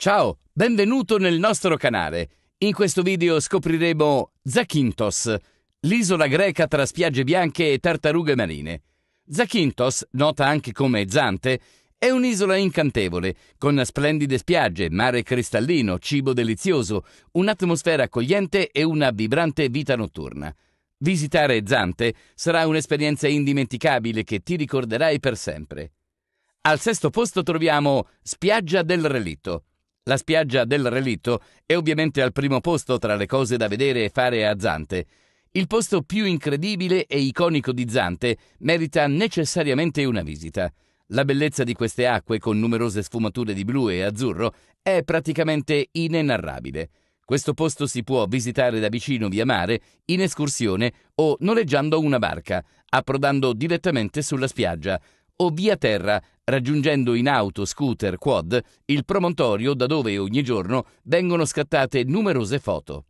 Ciao, benvenuto nel nostro canale. In questo video scopriremo Zakynthos, l'isola greca tra spiagge bianche e tartarughe marine. Zakynthos, nota anche come Zante, è un'isola incantevole, con splendide spiagge, mare cristallino, cibo delizioso, un'atmosfera accogliente e una vibrante vita notturna. Visitare Zante sarà un'esperienza indimenticabile che ti ricorderai per sempre. Al sesto posto troviamo Spiaggia del Relitto. La spiaggia del relitto è ovviamente al primo posto tra le cose da vedere e fare a Zante. Il posto più incredibile e iconico di Zante merita necessariamente una visita. La bellezza di queste acque, con numerose sfumature di blu e azzurro, è praticamente inenarrabile. Questo posto si può visitare da vicino via mare, in escursione o noleggiando una barca, approdando direttamente sulla spiaggia, o via terra, raggiungendo in auto, scooter, quad il promontorio da dove ogni giorno vengono scattate numerose foto.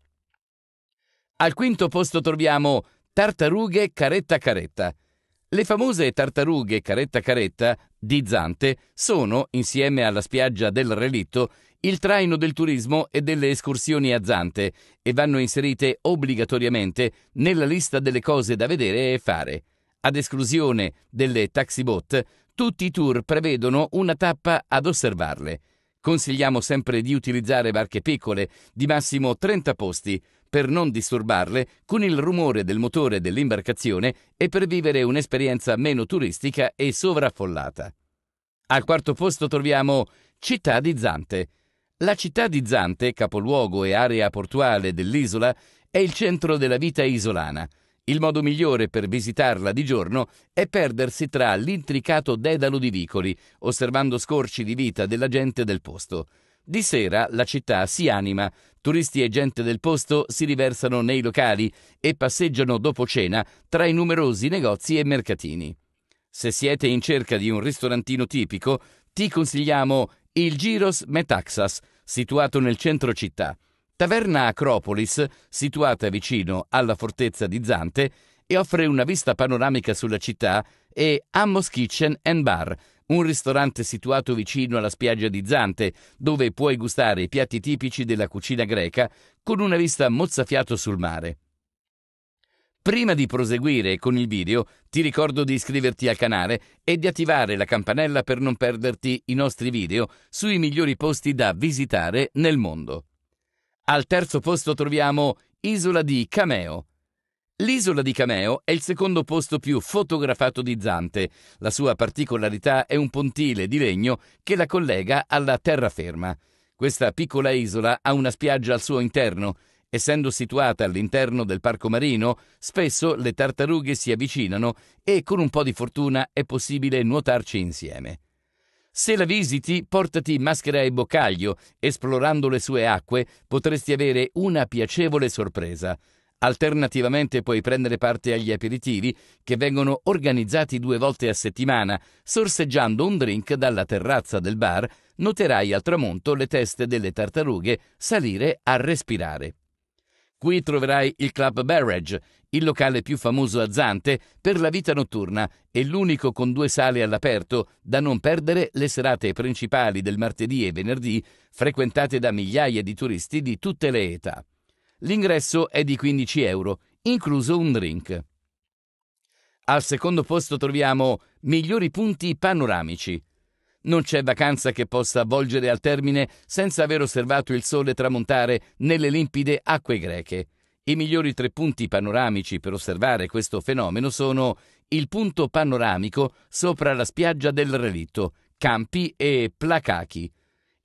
Al quinto posto troviamo Tartarughe Caretta Caretta. Le famose tartarughe Caretta Caretta di Zante sono, insieme alla spiaggia del relitto, il traino del turismo e delle escursioni a Zante e vanno inserite obbligatoriamente nella lista delle cose da vedere e fare ad esclusione delle taxi bot, tutti i tour prevedono una tappa ad osservarle. Consigliamo sempre di utilizzare barche piccole, di massimo 30 posti, per non disturbarle con il rumore del motore dell'imbarcazione e per vivere un'esperienza meno turistica e sovraffollata. Al quarto posto troviamo Città di Zante. La città di Zante, capoluogo e area portuale dell'isola, è il centro della vita isolana. Il modo migliore per visitarla di giorno è perdersi tra l'intricato dedalo di vicoli, osservando scorci di vita della gente del posto. Di sera la città si anima, turisti e gente del posto si riversano nei locali e passeggiano dopo cena tra i numerosi negozi e mercatini. Se siete in cerca di un ristorantino tipico, ti consigliamo il Giros Metaxas, situato nel centro città. Taverna Acropolis, situata vicino alla fortezza di Zante, e offre una vista panoramica sulla città, e Amos Kitchen and Bar, un ristorante situato vicino alla spiaggia di Zante, dove puoi gustare i piatti tipici della cucina greca con una vista mozzafiato sul mare. Prima di proseguire con il video, ti ricordo di iscriverti al canale e di attivare la campanella per non perderti i nostri video sui migliori posti da visitare nel mondo. Al terzo posto troviamo Isola di Cameo. L'isola di Cameo è il secondo posto più fotografato di Zante. La sua particolarità è un pontile di legno che la collega alla terraferma. Questa piccola isola ha una spiaggia al suo interno. Essendo situata all'interno del parco marino, spesso le tartarughe si avvicinano e con un po' di fortuna è possibile nuotarci insieme. Se la visiti, portati maschera e boccaglio. Esplorando le sue acque potresti avere una piacevole sorpresa. Alternativamente puoi prendere parte agli aperitivi che vengono organizzati due volte a settimana, sorseggiando un drink dalla terrazza del bar, noterai al tramonto le teste delle tartarughe salire a respirare. Qui troverai il Club Barrage, il locale più famoso a Zante per la vita notturna e l'unico con due sale all'aperto da non perdere le serate principali del martedì e venerdì, frequentate da migliaia di turisti di tutte le età. L'ingresso è di 15 euro, incluso un drink. Al secondo posto troviamo migliori punti panoramici. Non c'è vacanza che possa volgere al termine senza aver osservato il sole tramontare nelle limpide acque greche. I migliori tre punti panoramici per osservare questo fenomeno sono il punto panoramico sopra la spiaggia del relitto, Campi e Placachi.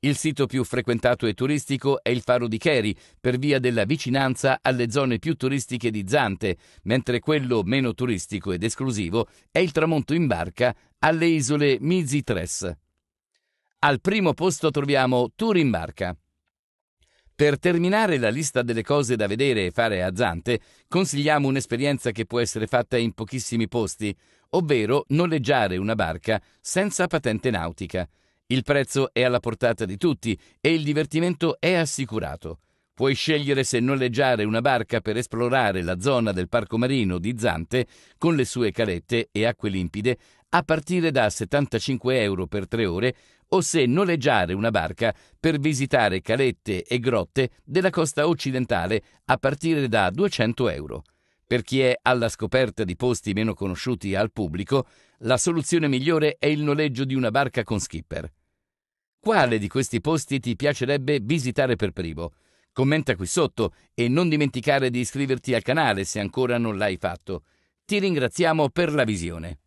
Il sito più frequentato e turistico è il faro di Keri, per via della vicinanza alle zone più turistiche di Zante, mentre quello meno turistico ed esclusivo è il tramonto in barca alle isole Mizi Tres. Al primo posto troviamo Tour in barca. Per terminare la lista delle cose da vedere e fare a Zante, consigliamo un'esperienza che può essere fatta in pochissimi posti, ovvero noleggiare una barca senza patente nautica. Il prezzo è alla portata di tutti e il divertimento è assicurato. Puoi scegliere se noleggiare una barca per esplorare la zona del parco marino di Zante con le sue calette e acque limpide a partire da 75 euro per tre ore o se noleggiare una barca per visitare calette e grotte della costa occidentale a partire da 200 euro. Per chi è alla scoperta di posti meno conosciuti al pubblico, la soluzione migliore è il noleggio di una barca con skipper. Quale di questi posti ti piacerebbe visitare per primo? Commenta qui sotto e non dimenticare di iscriverti al canale se ancora non l'hai fatto. Ti ringraziamo per la visione.